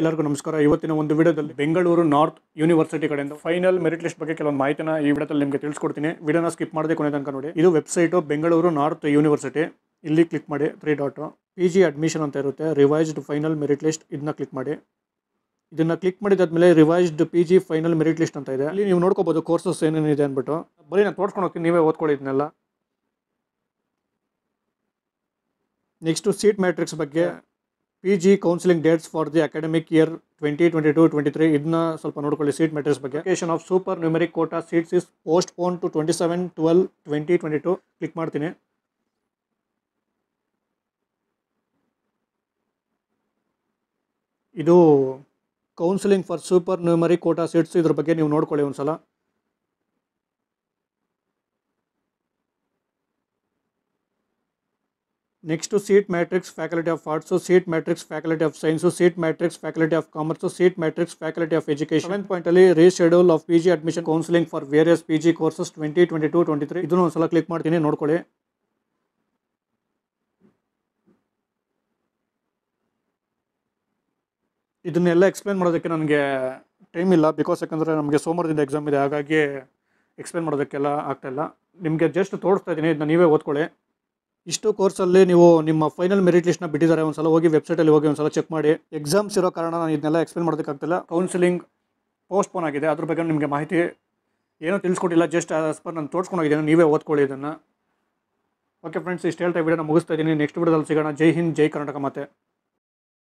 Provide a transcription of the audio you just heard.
ಎಲ್ಲರಿಗೂ ನಮಸ್ಕಾರ ಇವತ್ತಿನ ಒಂದು ವಿಡಿಯೋದಲ್ಲಿ ಬೆಂಗಳೂರು ನಾರ್ತ್ ಯೂನಿವರ್ಸಿಟಿ ಕಡೆಯಿಂದ ಫೈನಲ್ ಮೆರಿಟ್ ಲಿಸ್ಟ್ ಬಗ್ಗೆ ಕೆಲವೊಂದು ಮಾಹಿತಿನ ಈ ವಿಡಿಯೋದಲ್ಲಿ ನಿಮಗೆ ತಿಳಿಸ್ಕೊಡ್ತೀನಿ ವಿಡಿಯೋನ ಸ್ಕಿಪ್ ಮಾಡದೆ ಕೊನೆ ತನಕ ನೋಡಿ ಇದು ವೆಬ್ಸೈಟು ಬೆಂಗಳೂರು ನಾರ್ತ್ ಯೂನಿವರ್ಸಿಟಿ ಇಲ್ಲಿ ಕ್ಲಿಕ್ ಮಾಡಿ three dot P G admission ಅಂತ ಇರುತ್ತೆ ರಿವೈಸ್ಡ್ ಫೈನಲ್ ಮೆರಿಟ್ ಲಿಸ್ಟ್ ಇದನ್ನ ಕ್ಲಿಕ್ ಮಾಡಿ ಇದನ್ನ ಕ್ಲಿಕ್ ಮಾಡಿದಾದ್ಮೇಲೆ revised P G final merit list ಅಂತ ಇದೆ ಇಲ್ಲಿ ನೀವು ನೋಡ್ಕೋಬೋದು ಕೋರ್ಸಸ್ ಏನೇನಿದೆ ಅಂದ್ಬಿಟ್ಟು ಬರೀ ನಾನು ತೋರಿಸ್ಕೊಂಡು ಹೋಗ್ತೀನಿ ನೀವೇ ಓದ್ಕೊಳ್ಳಿ ಇದನ್ನೆಲ್ಲ ನೆಕ್ಸ್ಟು ಸೀಟ್ ಮ್ಯಾಟ್ರಿಕ್ಸ್ ಬಗ್ಗೆ P G counselling dates for the academic year twenty twenty two twenty three ಇದನ್ನ ಸ್ವಲ್ಪ ನೋಡ್ಕೊಳ್ಳಿ ಸೀಟ್ ಮೆಟೀರಿಯಲ್ಸ್ ಬಗ್ಗೆ location of super numeric quota seats is postponed to twenty seven twelve twenty twenty two click ಮಾಡ್ತೀನಿ ಇದು counselling for super numeric quota seats ಇದ್ರ ಬಗ್ಗೆ ನೀವು ನೋಡ್ಕೊಳ್ಳಿ ಒಂದು ಸಲ next seat matrix faculty of arts seat matrix faculty of science seat matrix faculty of commerce seat matrix faculty of education education seventh re reschedule of P G admission counselling for various P G courses twenty twenty two twenty three ಇದನ್ನು click ಮಾಡ್ತೀನಿ ನೋಡ್ಕೊಳ್ಳಿ ಇದನ್ನೆಲ್ಲ explain ಮಾಡೋದಕ್ಕೆ ನನಗೆ time ಇಲ್ಲ because ಯಾಕಂದರೆ ನಮಗೆ ಸೋಮವಾರದಿಂದ ಎಕ್ಸಾಮ್ ಇದೆ ಹಾಗಾಗಿ ಎಕ್ಸ್ಪ್ಲೇನ್ ಮಾಡೋದಕ್ಕೆಲ್ಲ ಆಗ್ತಾಯಿಲ್ಲ ನಿಮಗೆ ಜಸ್ಟ್ ತೋರಿಸ್ತಾ ಇದ್ದೀನಿ ಇದನ್ನ ನೀವೇ ಓದ್ಕೊಳ್ಳಿ ಇಷ್ಟು ಕೋರ್ಸಲ್ಲಿ ನೀವು ನಿಮ್ಮ ಫೈನಲ್ ಮೆರಿಟ್ ಲಿಸ್ಟ್ನ ಬಿಟ್ಟಿದ್ದಾರೆ ಒಂದು ಸಲ ಹೋಗಿ ವೆಬ್ಸೈಟಲ್ಲಿ ಹೋಗಿ ಒಂದು ಸಲ ಚೆಕ್ ಮಾಡಿ ಎಕ್ಸಾಮ್ಸ್ ಇರೋ ಕಾರಣ ನಾನು ಇದನ್ನೆಲ್ಲ ಎಕ್ಸ್ಪ್ಲೇನ್ ಮಾಡೋದಕ್ಕಾಗ್ತಿಲ್ಲ ಕೌನ್ಸಿಲಿಂಗ್ ಪೋಸ್ಟ್ಪೋನ್ ಆಗಿದೆ ಅದ್ರ ಬಗ್ಗೆ ನಿಮಗೆ ಮಾಹಿತಿ ಏನೂ ತಿಳಿಸ್ಕೊಟ್ಟಿಲ್ಲ ಜಸ್ಟ್ ಆಸ್ ಪರ್ ನಾನು ತೋರಿಸ್ಕೊಂಡೋಗಿದ್ದೇನೆ ನೀವೇ ಓದ್ಕೊಳ್ಳಿ ಇದನ್ನು ಓಕೆ ಫ್ರೆಂಡ್ಸ್ ಇಷ್ಟು ಹೇಳ್ತಾ ವಿಡಿಯೋನ ಮುಗಿಸ್ತಾ ಇದ್ದೀನಿ ನೆಕ್ಸ್ಟ್ ವಿಡಿಯೋದಲ್ಲಿ ಸಿಗೋಣ ಜೈ ಹಿಂದ್ ಜೈ ಕರ್ನಾಟಕ ಮತ್ತೆ